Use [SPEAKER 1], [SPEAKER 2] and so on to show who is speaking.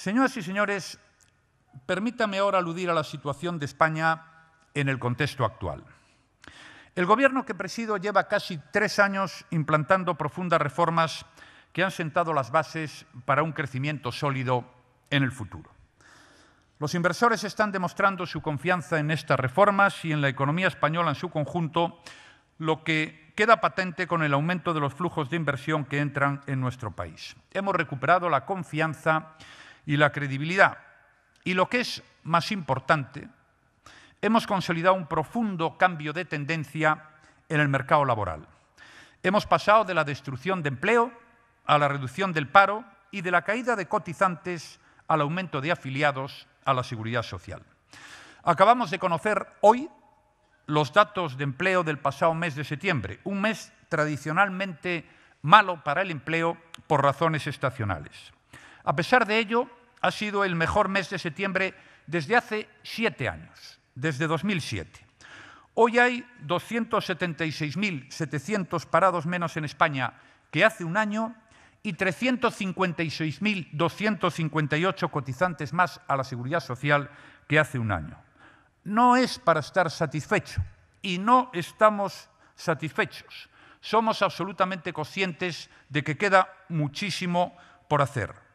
[SPEAKER 1] Señoras y señores, permítame ahora aludir a la situación de España en el contexto actual. El gobierno que presido lleva casi tres años implantando profundas reformas que han sentado las bases para un crecimiento sólido en el futuro. Los inversores están demostrando su confianza en estas reformas y en la economía española en su conjunto, lo que queda patente con el aumento de los flujos de inversión que entran en nuestro país. Hemos recuperado la confianza y la credibilidad. Y lo que es más importante, hemos consolidado un profundo cambio de tendencia en el mercado laboral. Hemos pasado de la destrucción de empleo a la reducción del paro y de la caída de cotizantes al aumento de afiliados a la seguridad social. Acabamos de conocer hoy los datos de empleo del pasado mes de septiembre, un mes tradicionalmente malo para el empleo por razones estacionales. A pesar de ello, ha sido el mejor mes de septiembre desde hace siete años, desde 2007. Hoy hay 276.700 parados menos en España que hace un año y 356.258 cotizantes más a la seguridad social que hace un año. No es para estar satisfecho y no estamos satisfechos. Somos absolutamente conscientes de que queda muchísimo por hacer.